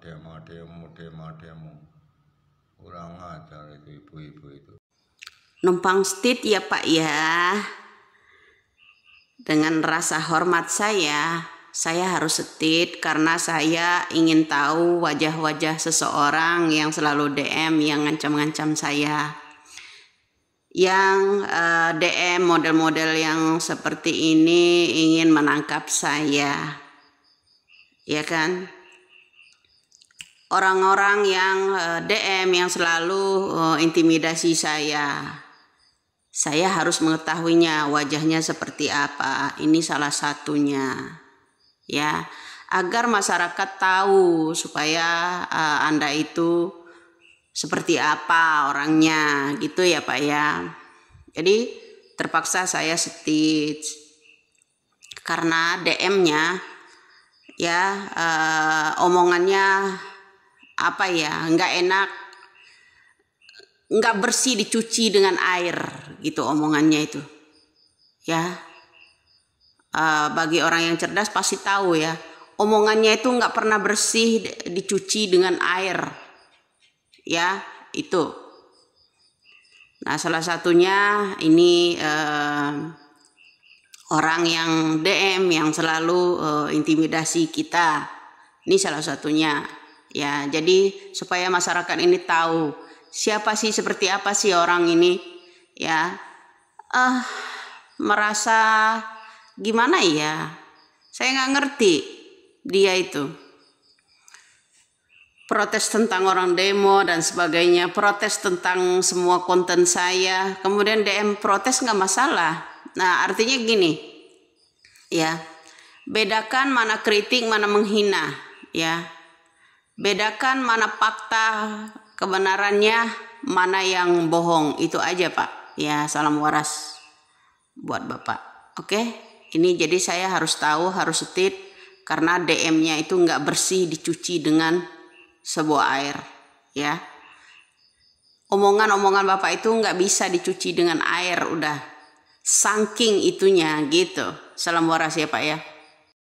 demo demo demo demo kurang ajar itu ibu-ibu itu numpang stit ya pak ya dengan rasa hormat saya saya harus setit karena saya ingin tahu wajah-wajah seseorang yang selalu DM yang ngancam-ngancam saya yang uh, eh, DM model-model yang seperti ini ingin menangkap saya ya kan orang-orang yang eh, DM yang selalu eh, intimidasi saya. Saya harus mengetahuinya wajahnya seperti apa. Ini salah satunya. Ya, agar masyarakat tahu supaya uh, Anda itu seperti apa orangnya gitu ya, Pak ya. Jadi terpaksa saya stitch karena DM-nya ya uh, omongannya apa ya nggak enak nggak bersih dicuci dengan air gitu omongannya itu ya uh, bagi orang yang cerdas pasti tahu ya omongannya itu nggak pernah bersih dicuci dengan air ya itu nah salah satunya ini uh, orang yang DM yang selalu uh, intimidasi kita ini salah satunya Ya, jadi supaya masyarakat ini tahu siapa sih seperti apa sih orang ini. Ya. Eh uh, merasa gimana ya? Saya nggak ngerti dia itu. Protes tentang orang demo dan sebagainya, protes tentang semua konten saya, kemudian DM protes nggak masalah. Nah artinya gini, ya bedakan mana kritik mana menghina, ya Bedakan mana fakta kebenarannya, mana yang bohong. Itu aja, Pak. Ya, salam waras buat Bapak. Oke, ini jadi saya harus tahu, harus setit karena DM-nya itu nggak bersih dicuci dengan sebuah air, ya. Omongan-omongan Bapak itu nggak bisa dicuci dengan air, udah. Saking itunya gitu. Salam waras ya Pak ya.